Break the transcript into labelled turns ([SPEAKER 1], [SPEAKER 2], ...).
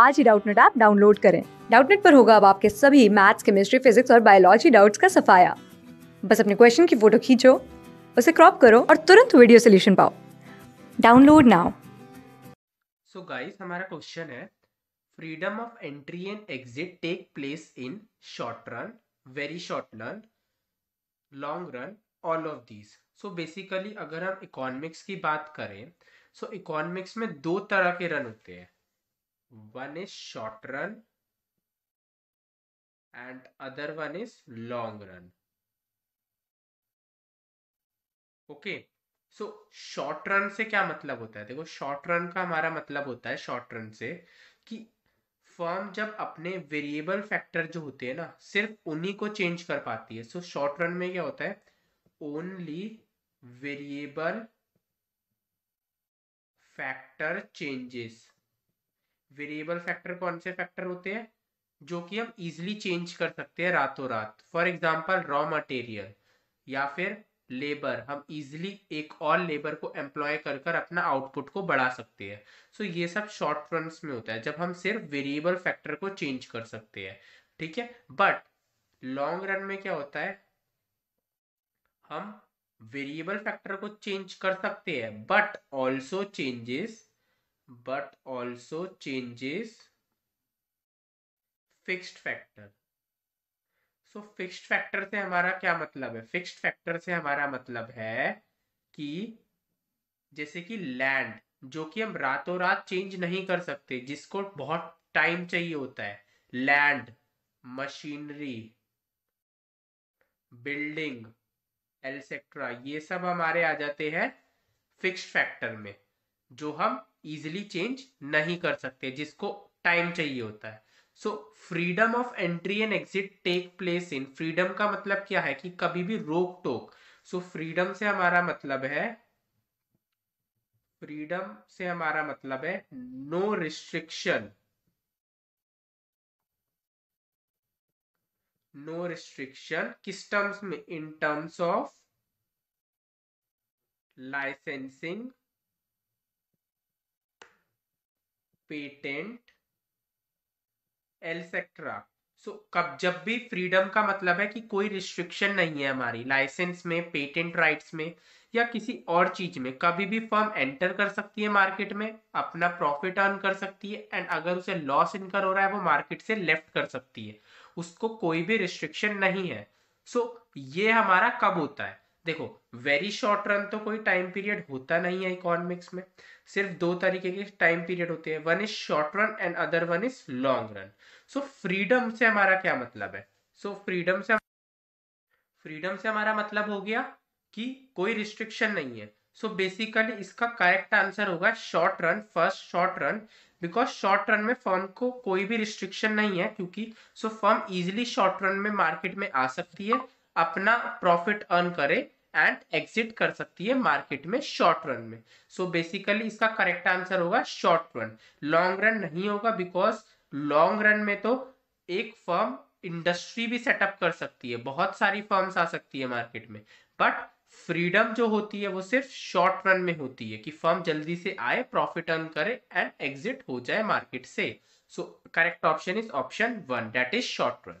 [SPEAKER 1] आज ही Doubtnut app download करें डाउटनेट पर होगा अब आपके सभी मैथ्स केमिस्ट्री फिजिक्स और बायोलॉजी डाउट्स का सफाया बस अपने क्वेश्चन की फोटो खींचो उसे क्रॉप करो और तुरंत वीडियो सोल्यूशन पाओ डाउनलोड नाउ सो गाइस हमारा क्वेश्चन है freedom of entry and exit take place in short run very short run long run all of these so basically अगर हम इकोनॉमिक्स की बात करें सो so इकोनॉमिक्स में दो तरह के रन होते हैं one is short run and other one is long run okay so short run से क्या मतलब होता है देखो शॉर्ट रन का हमारा मतलब होता है शॉर्ट रन से कि फर्म जब अपने वेरिएबल फैक्टर जो होते हैं ना सिर्फ उन्हीं को चेंज कर पाती है सो शॉर्ट रन में क्या होता है only variable factor changes variable factor कौन से फैक्टर होते हैं जो कि हम इजिली चेंज कर सकते हैं रातों रात फॉर एग्जाम्पल रॉ मटेरियल या फिर लेबर हम इजिली एक और लेबर को एम्प्लॉय कर कर अपना आउटपुट को बढ़ा सकते हैं सो so, ये सब शॉर्ट रन में होता है जब हम सिर्फ वेरिएबल फैक्टर को चेंज कर सकते हैं ठीक है बट लॉन्ग रन में क्या होता है हम वेरिएबल फैक्टर को चेंज कर सकते हैं but also changes but also changes fixed factor so fixed factor से हमारा क्या मतलब है फिक्स्ड फैक्टर से हमारा मतलब है कि जैसे कि लैंड जो कि हम रातों रात चेंज नहीं कर सकते जिसको बहुत टाइम चाहिए होता है लैंड मशीनरी बिल्डिंग एलसेक्ट्रा ये सब हमारे आ जाते हैं फिक्स्ड फैक्टर में जो हम इजिली चेंज नहीं कर सकते जिसको टाइम चाहिए होता है so freedom of entry and exit take place in freedom का मतलब क्या है कि कभी भी रोक टोक सो so, फ्रीडम से हमारा मतलब है फ्रीडम से हमारा मतलब है नो रिस्ट्रिक्शन नो रिस्ट्रिक्शन किस टर्म्स में in terms of licensing patent etcetera so कब जब भी फ्रीडम का मतलब है कि कोई रिस्ट्रिक्शन नहीं है हमारी लाइसेंस में पेटेंट राइट्स में या किसी और चीज में कभी भी फर्म एंटर कर सकती है मार्केट में अपना प्रॉफिट अर्न कर सकती है एंड अगर उसे लॉस इनकर हो रहा है वो मार्केट से लेफ्ट कर सकती है उसको कोई भी रिस्ट्रिक्शन नहीं है सो so, ये हमारा कब होता है देखो वेरी शॉर्ट रन तो कोई टाइम पीरियड होता नहीं है इकोनॉमिक्स में सिर्फ दो तरीके के टाइम पीरियड होते हैं one is short run and other one is long run so freedom से हमारा क्या मतलब है सो so, फ्रीडम से फ्रीडम से हमारा मतलब हो गया कि कोई रिस्ट्रिक्शन नहीं है सो so, बेसिकली इसका करेक्ट आंसर होगा short run first short run because short run में फर्म को कोई भी रिस्ट्रिक्शन नहीं है क्योंकि so firm easily short run में मार्केट में आ सकती है अपना प्रॉफिट अर्न करे एंड एग्जिट कर सकती है मार्केट में शॉर्ट रन में सो so बेसिकली इसका करेक्ट आंसर होगा शॉर्ट रन लॉन्ग रन नहीं होगा बिकॉज लॉन्ग रन में तो एक फर्म इंडस्ट्री भी सेटअप कर सकती है बहुत सारी फर्म्स आ सकती है मार्केट में बट फ्रीडम जो होती है वो सिर्फ शॉर्ट रन में होती है कि फर्म जल्दी से आए प्रॉफिट अर्न करे एंड एग्जिट हो जाए मार्केट से so correct option is option one that is short run